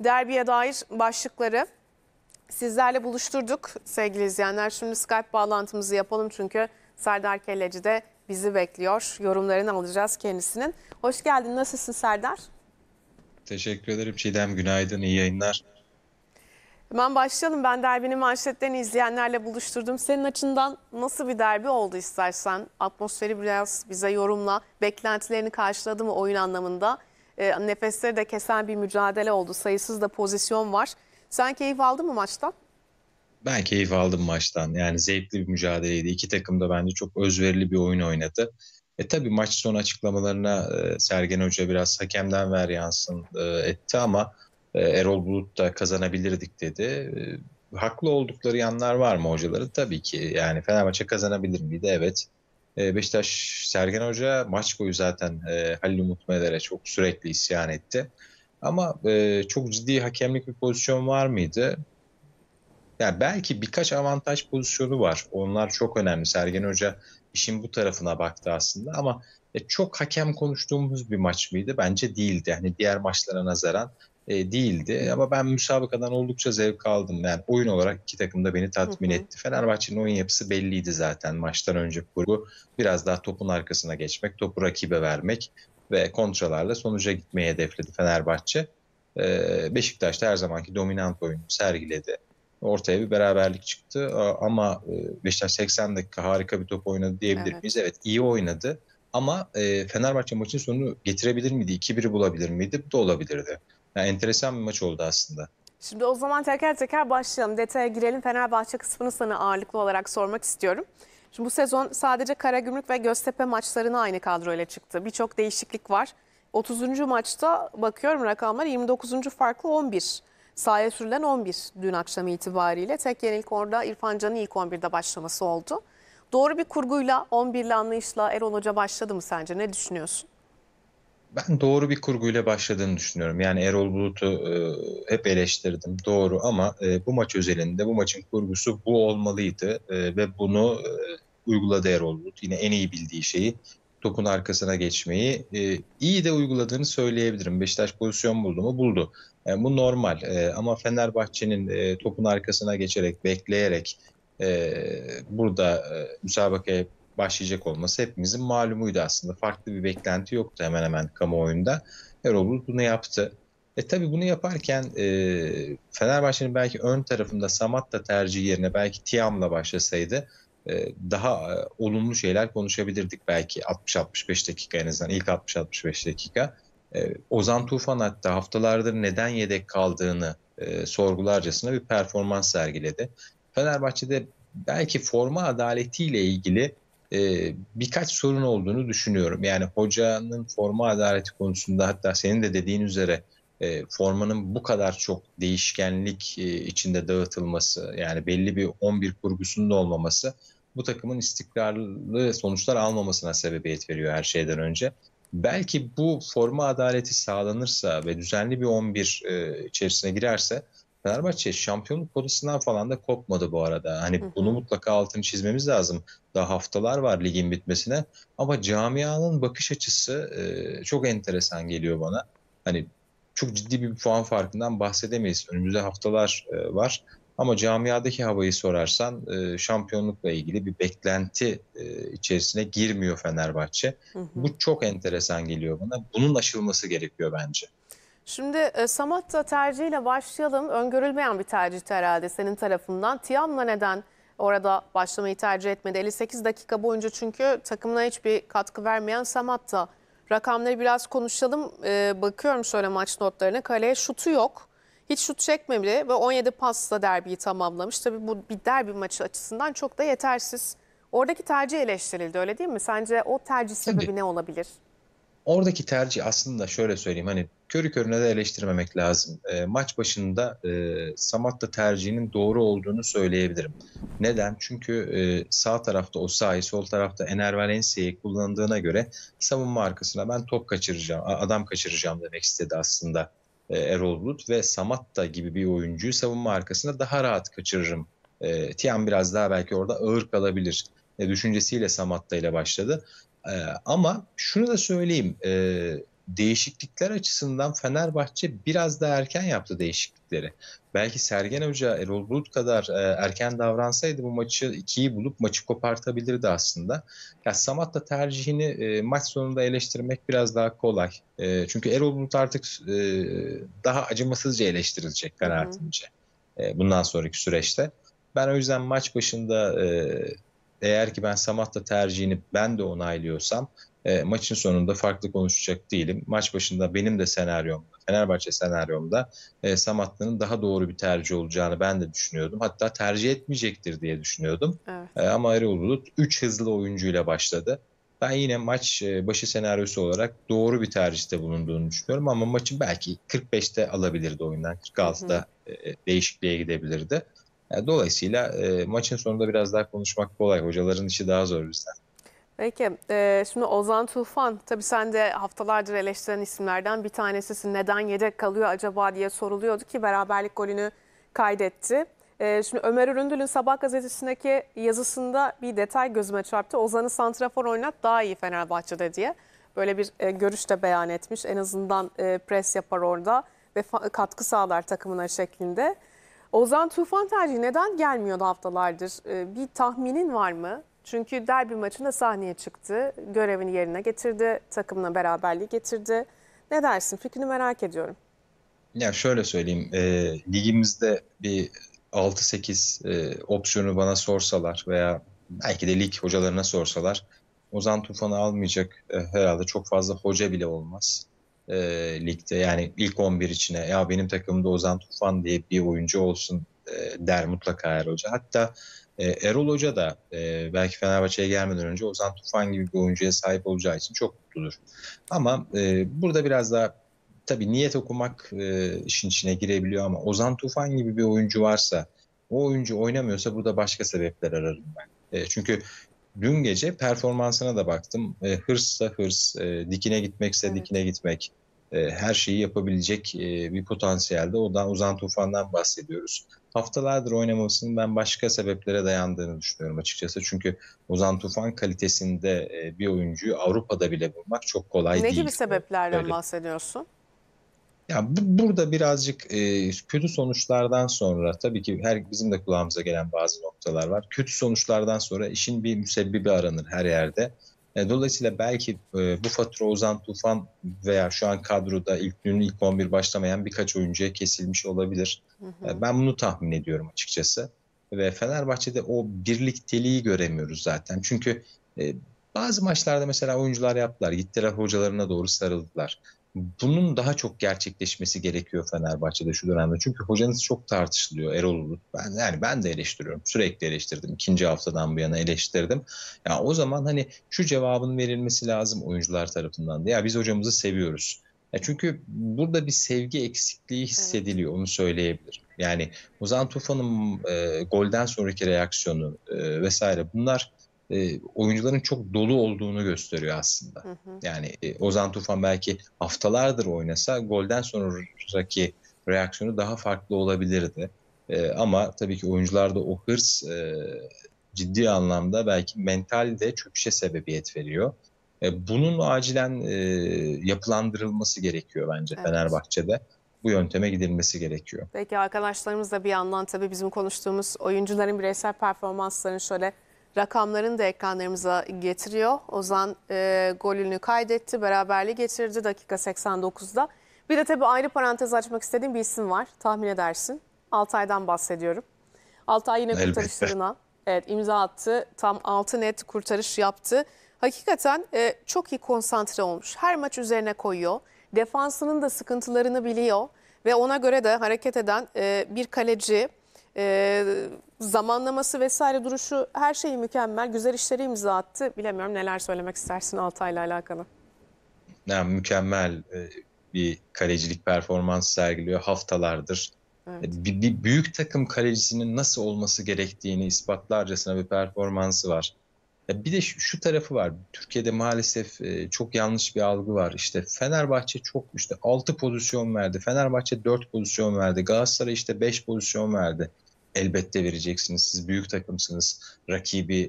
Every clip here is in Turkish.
derbiye dair başlıkları sizlerle buluşturduk sevgili izleyenler. Şimdi Skype bağlantımızı yapalım çünkü Serdar Kelleci de bizi bekliyor. Yorumlarını alacağız kendisinin. Hoş geldin. Nasılsın Serdar? Teşekkür ederim Çiğdem. Günaydın. İyi yayınlar. Hemen başlayalım. Ben derbinin manşetlerini izleyenlerle buluşturdum. Senin açından nasıl bir derbi oldu istersen? Atmosferi biraz bize yorumla. Beklentilerini karşıladı mı oyun anlamında? E, nefesleri de kesen bir mücadele oldu. Sayısız da pozisyon var. Sen keyif aldın mı maçtan? Ben keyif aldım maçtan. Yani zevkli bir mücadeleydi. İki takım da bence çok özverili bir oyun oynadı. E tabii maç sonu açıklamalarına e, Sergen Hoca biraz hakemden ver yansın e, etti ama Erol Bulut da kazanabilirdik dedi. haklı oldukları yanlar var mı hocaları? Tabii ki. Yani Fenerbahçe kazanabilir miydi? Evet. E, Beşiktaş Sergen Hoca maç boyu zaten e, Halil Umut Meder'e çok sürekli isyan etti. Ama e, çok ciddi hakemlik bir pozisyon var mıydı? Yani belki birkaç avantaj pozisyonu var. Onlar çok önemli. Sergen Hoca işin bu tarafına baktı aslında ama çok hakem konuştuğumuz bir maç mıydı? Bence değildi. Yani diğer maçlara nazaran e, değildi. Ama ben müsabakadan oldukça zevk aldım. Yani oyun olarak iki takım da beni tatmin etti. Fenerbahçe'nin oyun yapısı belliydi zaten maçtan önce kurgu. Biraz daha topun arkasına geçmek, topu rakibe vermek ve kontralarla sonuca gitmeyi hedefledi Fenerbahçe. Ee, Beşiktaş da her zamanki dominant oyunu sergiledi. Ortaya bir beraberlik çıktı ama e, Beşiktaş 80 dakika harika bir top oynadı diyebilir evet. miyiz? Evet iyi oynadı ama e, Fenerbahçe maçın sonunu getirebilir miydi? 2-1'i bulabilir miydi? Bu da olabilirdi. Yani enteresan bir maç oldu aslında. Şimdi o zaman teker teker başlayalım. Detaya girelim. Fenerbahçe kısmını sana ağırlıklı olarak sormak istiyorum. Şimdi bu sezon sadece Karagümrük ve Göztepe maçlarına aynı kadroyla çıktı. Birçok değişiklik var. 30. maçta bakıyorum rakamlar 29. farklı 11. Sahaya sürülen 11 dün akşam itibariyle. Tek yenilik orada İrfan Can'ın ilk 11'de başlaması oldu. Doğru bir kurguyla, 11'li anlayışla Erol Hoca başladı mı sence? Ne düşünüyorsun? Ben doğru bir kurguyla başladığını düşünüyorum. Yani Erol Bulut'u e, hep eleştirdim doğru ama e, bu maç özelinde bu maçın kurgusu bu olmalıydı e, ve bunu e, uyguladı Erol Bulut. Yine en iyi bildiği şeyi topun arkasına geçmeyi e, iyi de uyguladığını söyleyebilirim. Beşiktaş pozisyon buldu mu? Buldu. Yani bu normal e, ama Fenerbahçe'nin e, topun arkasına geçerek, bekleyerek e, burada e, müsabakaya başlayacak olması hepimizin malumuydu aslında. Farklı bir beklenti yoktu hemen hemen kamuoyunda. Erol Bulut bunu yaptı. E tabi bunu yaparken e, Fenerbahçe'nin belki ön tarafında Samat'la tercih yerine belki Tiam'la başlasaydı e, daha e, olumlu şeyler konuşabilirdik belki 60-65 dakika en azından ilk 60-65 dakika. E, Ozan Tufan hatta haftalardır neden yedek kaldığını e, sorgularcasına bir performans sergiledi. Fenerbahçe'de belki forma adaletiyle ilgili e, birkaç sorun olduğunu düşünüyorum. Yani hocanın forma adaleti konusunda hatta senin de dediğin üzere e, formanın bu kadar çok değişkenlik e, içinde dağıtılması yani belli bir 11 kurgusunun olmaması bu takımın istikrarlı sonuçlar almamasına sebebiyet veriyor her şeyden önce. Belki bu forma adaleti sağlanırsa ve düzenli bir 11 e, içerisine girerse Fenerbahçe şampiyonluk potasından falan da kopmadı bu arada. Hani Hı-hı. bunu mutlaka altını çizmemiz lazım. Daha haftalar var ligin bitmesine ama camianın bakış açısı e, çok enteresan geliyor bana. Hani çok ciddi bir puan farkından bahsedemeyiz. Önümüzde haftalar e, var. Ama camiadaki havayı sorarsan e, şampiyonlukla ilgili bir beklenti e, içerisine girmiyor Fenerbahçe. Hı hı. Bu çok enteresan geliyor bana. Bunun aşılması gerekiyor bence. Şimdi e, Samatta tercihiyle başlayalım. Öngörülmeyen bir tercih herhalde senin tarafından. Tiam'la neden orada başlamayı tercih etmedi? 58 dakika boyunca çünkü takımına hiçbir katkı vermeyen Samatta. Rakamları biraz konuşalım. E, bakıyorum şöyle maç notlarına. Kaleye şutu yok. Hiç şut çekmemeli ve 17 pasla derbiyi tamamlamış. Tabii bu bir derbi maçı açısından çok da yetersiz. Oradaki tercih eleştirildi öyle değil mi? Sence o tercih sebebi Şimdi, ne olabilir? Oradaki tercih aslında şöyle söyleyeyim hani körü körüne de eleştirmemek lazım. E, maç başında e, Samatta tercihinin doğru olduğunu söyleyebilirim. Neden? Çünkü e, sağ tarafta o sahi, sol tarafta Ener Valencia'yı kullandığına göre savunma arkasına ben top kaçıracağım, adam kaçıracağım demek istedi aslında e, Erol Bulut ve Samatta gibi bir oyuncuyu savunma arkasına daha rahat kaçırırım. E, Tiam biraz daha belki orada ağır kalabilir e, düşüncesiyle Samatta ile başladı. E, ama şunu da söyleyeyim. E, değişiklikler açısından Fenerbahçe biraz daha erken yaptı değişiklikleri. Belki Sergen Hoca Erol Bulut kadar e, erken davransaydı bu maçı ikiyi bulup maçı kopartabilirdi aslında. Ya Samat da tercihini e, maç sonunda eleştirmek biraz daha kolay. E, çünkü Erol Bulut artık e, daha acımasızca eleştirilecek kanaatimce. E, bundan sonraki süreçte. Ben o yüzden maç başında e, eğer ki ben Samatta tercihini ben de onaylıyorsam e, maçın sonunda farklı konuşacak değilim. Maç başında benim de senaryomda, Fenerbahçe senaryomda e, Samatta'nın daha doğru bir tercih olacağını ben de düşünüyordum. Hatta tercih etmeyecektir diye düşünüyordum. Evet. E, ama Erol Bulut 3 hızlı oyuncuyla başladı. Ben yine maç e, başı senaryosu olarak doğru bir tercihte bulunduğunu düşünüyorum ama maçı belki 45'te alabilirdi oyundan. 46'da hı e, e, değişikliğe gidebilirdi. E, dolayısıyla e, maçın sonunda biraz daha konuşmak kolay. Hocaların işi daha zor bizden. Peki. E, şimdi Ozan Tufan, tabii sen de haftalardır eleştiren isimlerden bir tanesisin. Neden yedek kalıyor acaba diye soruluyordu ki beraberlik golünü kaydetti. E, şimdi Ömer Üründül'ün Sabah gazetesindeki yazısında bir detay gözüme çarptı. Ozan'ı santrafor oynat daha iyi Fenerbahçe'de diye. Böyle bir e, görüş de beyan etmiş. En azından e, pres yapar orada ve katkı sağlar takımına şeklinde. Ozan Tufan tercihi neden gelmiyordu haftalardır? Ee, bir tahminin var mı? Çünkü derbi maçında sahneye çıktı, görevini yerine getirdi, takımla beraberliği getirdi. Ne dersin? Fikrini merak ediyorum. Ya şöyle söyleyeyim, e, ligimizde bir 6-8 e, opsiyonu bana sorsalar veya belki de lig hocalarına sorsalar Ozan Tufan'ı almayacak e, herhalde çok fazla hoca bile olmaz e, ligde. Yani ilk 11 içine ya benim takımımda Ozan Tufan diye bir oyuncu olsun e, der mutlaka Erol Hoca. Hatta e, Erol Hoca da e, belki Fenerbahçe'ye gelmeden önce Ozan Tufan gibi bir oyuncuya sahip olacağı için çok mutludur. Ama e, burada biraz daha tabii niyet okumak e, işin içine girebiliyor ama Ozan Tufan gibi bir oyuncu varsa o oyuncu oynamıyorsa burada başka sebepler ararım ben. E, çünkü dün gece performansına da baktım. E, hırsla hırs, e, dikine gitmekse evet. dikine gitmek. E, her şeyi yapabilecek e, bir potansiyelde. Odan Ozan Tufan'dan bahsediyoruz. Haftalardır oynamamasının ben başka sebeplere dayandığını düşünüyorum açıkçası. Çünkü Ozan Tufan kalitesinde e, bir oyuncuyu Avrupa'da bile bulmak çok kolay ne değil. Ne gibi sebeplerden Öyle. bahsediyorsun? Ya bu, burada birazcık e, kötü sonuçlardan sonra tabii ki her bizim de kulağımıza gelen bazı noktalar var. Kötü sonuçlardan sonra işin bir müsebbibi aranır her yerde. E, dolayısıyla belki e, bu fatura Ozan Tufan veya şu an kadroda ilk günün ilk 11 başlamayan birkaç oyuncuya kesilmiş olabilir. Hı hı. E, ben bunu tahmin ediyorum açıkçası. Ve Fenerbahçe'de o birlikteliği göremiyoruz zaten. Çünkü e, bazı maçlarda mesela oyuncular yaptılar. Gittiler hocalarına doğru sarıldılar bunun daha çok gerçekleşmesi gerekiyor Fenerbahçe'de şu dönemde. Çünkü hocanız çok tartışılıyor Erol Ulut. Ben yani ben de eleştiriyorum. Sürekli eleştirdim. İkinci haftadan bu yana eleştirdim. Ya yani o zaman hani şu cevabın verilmesi lazım oyuncular tarafından da. Ya biz hocamızı seviyoruz. Ya çünkü burada bir sevgi eksikliği hissediliyor evet. onu söyleyebilirim. Yani Ozan Tufan'ın e, golden sonraki reaksiyonu e, vesaire bunlar e, oyuncuların çok dolu olduğunu gösteriyor aslında. Hı hı. Yani e, Ozan Tufan belki haftalardır oynasa golden sonraki reaksiyonu daha farklı olabilirdi. E, ama tabii ki oyuncularda o hırs e, ciddi anlamda belki mental de çöküşe sebebiyet veriyor. E, bunun acilen e, yapılandırılması gerekiyor bence evet. Fenerbahçe'de bu yönteme gidilmesi gerekiyor. Peki arkadaşlarımız da bir yandan tabii bizim konuştuğumuz oyuncuların bireysel performanslarını şöyle rakamlarını da ekranlarımıza getiriyor. Ozan e, golünü kaydetti, beraberliği getirdi dakika 89'da. Bir de tabii ayrı parantez açmak istediğim bir isim var. Tahmin edersin. Altay'dan bahsediyorum. Altay yine Elbette. kurtarışlarına evet, imza attı. Tam 6 net kurtarış yaptı. Hakikaten e, çok iyi konsantre olmuş. Her maç üzerine koyuyor. Defansının da sıkıntılarını biliyor. Ve ona göre de hareket eden e, bir kaleci e, zamanlaması vesaire duruşu her şeyi mükemmel. Güzel işleri imza attı. Bilemiyorum neler söylemek istersin Altay'la alakalı. Yani mükemmel e, bir kalecilik performans sergiliyor haftalardır. Evet. E, bir, bir büyük takım kalecisinin nasıl olması gerektiğini ispatlarcasına bir performansı var. E, bir de şu, tarafı var. Türkiye'de maalesef çok yanlış bir algı var. İşte Fenerbahçe çok işte 6 pozisyon verdi. Fenerbahçe 4 pozisyon verdi. Galatasaray işte 5 pozisyon verdi elbette vereceksiniz. Siz büyük takımsınız. Rakibi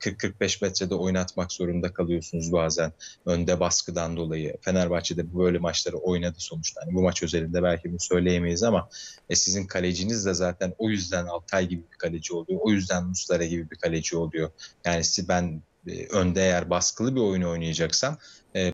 40-45 e, metrede oynatmak zorunda kalıyorsunuz bazen. Önde baskıdan dolayı. Fenerbahçe'de bu böyle maçları oynadı sonuçta. Yani bu maç özelinde belki bunu söyleyemeyiz ama e, sizin kaleciniz de zaten o yüzden Altay gibi bir kaleci oluyor. O yüzden Muslera gibi bir kaleci oluyor. Yani ben e, önde eğer baskılı bir oyunu oynayacaksam e,